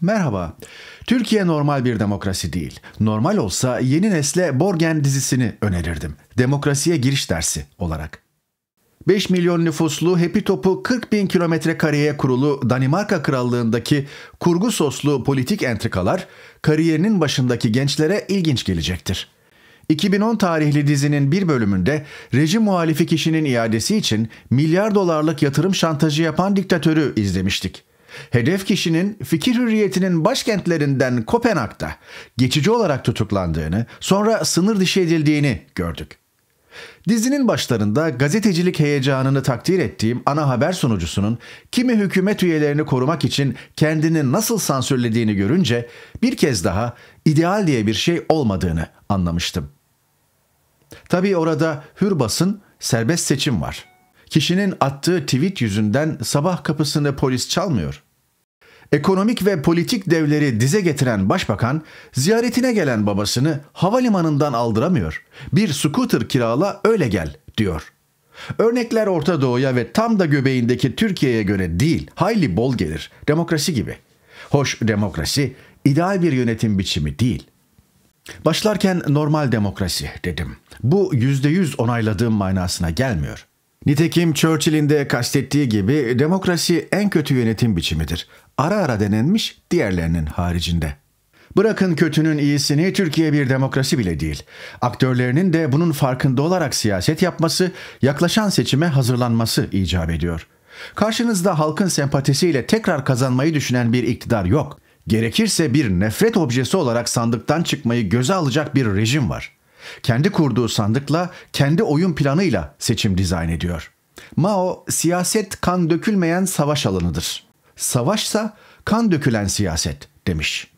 Merhaba. Türkiye normal bir demokrasi değil. Normal olsa yeni nesle Borgen dizisini önerirdim. Demokrasiye giriş dersi olarak. 5 milyon nüfuslu hepi topu 40 bin kilometre kareye kurulu Danimarka Krallığındaki kurgu soslu politik entrikalar kariyerinin başındaki gençlere ilginç gelecektir. 2010 tarihli dizinin bir bölümünde rejim muhalifi kişinin iadesi için milyar dolarlık yatırım şantajı yapan diktatörü izlemiştik. Hedef kişinin fikir hürriyetinin başkentlerinden Kopenhag'da geçici olarak tutuklandığını, sonra sınır dışı edildiğini gördük. Dizinin başlarında gazetecilik heyecanını takdir ettiğim ana haber sunucusunun kimi hükümet üyelerini korumak için kendini nasıl sansürlediğini görünce bir kez daha ideal diye bir şey olmadığını anlamıştım. Tabii orada hür basın, serbest seçim var.'' kişinin attığı tweet yüzünden sabah kapısını polis çalmıyor. Ekonomik ve politik devleri dize getiren başbakan, ziyaretine gelen babasını havalimanından aldıramıyor. Bir scooter kirala öyle gel, diyor. Örnekler Orta Doğu'ya ve tam da göbeğindeki Türkiye'ye göre değil, hayli bol gelir, demokrasi gibi. Hoş demokrasi, ideal bir yönetim biçimi değil.'' Başlarken normal demokrasi dedim. Bu yüzde yüz onayladığım manasına gelmiyor. Nitekim Churchill'in de kastettiği gibi demokrasi en kötü yönetim biçimidir. Ara ara denenmiş diğerlerinin haricinde. Bırakın kötünün iyisini Türkiye bir demokrasi bile değil. Aktörlerinin de bunun farkında olarak siyaset yapması, yaklaşan seçime hazırlanması icap ediyor. Karşınızda halkın sempatisiyle tekrar kazanmayı düşünen bir iktidar yok. Gerekirse bir nefret objesi olarak sandıktan çıkmayı göze alacak bir rejim var.'' Kendi kurduğu sandıkla, kendi oyun planıyla seçim dizayn ediyor. Mao, siyaset kan dökülmeyen savaş alanıdır. Savaşsa kan dökülen siyaset demiş.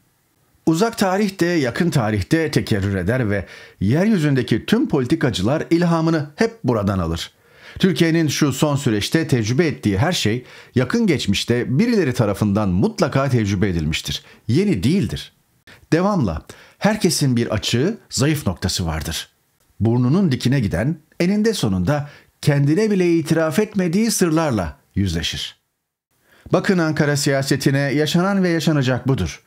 Uzak tarihte, yakın tarihte tekerrür eder ve yeryüzündeki tüm politikacılar ilhamını hep buradan alır. Türkiye'nin şu son süreçte tecrübe ettiği her şey yakın geçmişte birileri tarafından mutlaka tecrübe edilmiştir. Yeni değildir. Devamla herkesin bir açığı, zayıf noktası vardır. Burnunun dikine giden eninde sonunda kendine bile itiraf etmediği sırlarla yüzleşir. Bakın Ankara siyasetine yaşanan ve yaşanacak budur.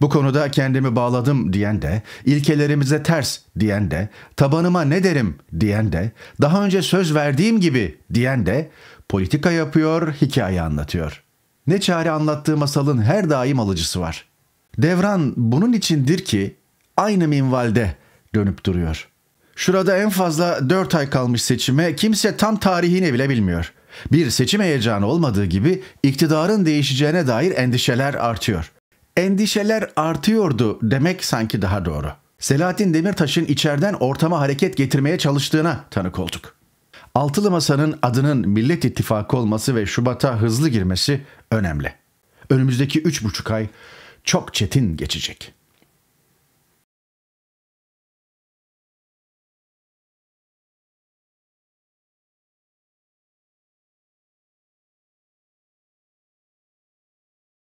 Bu konuda kendimi bağladım diyen de, ilkelerimize ters diyen de, tabanıma ne derim diyen de, daha önce söz verdiğim gibi diyen de, politika yapıyor, hikaye anlatıyor. Ne çare anlattığı masalın her daim alıcısı var.'' Devran bunun içindir ki aynı minvalde dönüp duruyor. Şurada en fazla 4 ay kalmış seçime kimse tam tarihini bile bilmiyor. Bir seçim heyecanı olmadığı gibi iktidarın değişeceğine dair endişeler artıyor. Endişeler artıyordu demek sanki daha doğru. Selahattin Demirtaş'ın içeriden ortama hareket getirmeye çalıştığına tanık olduk. Altılı Masa'nın adının Millet İttifakı olması ve Şubat'a hızlı girmesi önemli. Önümüzdeki 3,5 ay çok çetin geçecek.''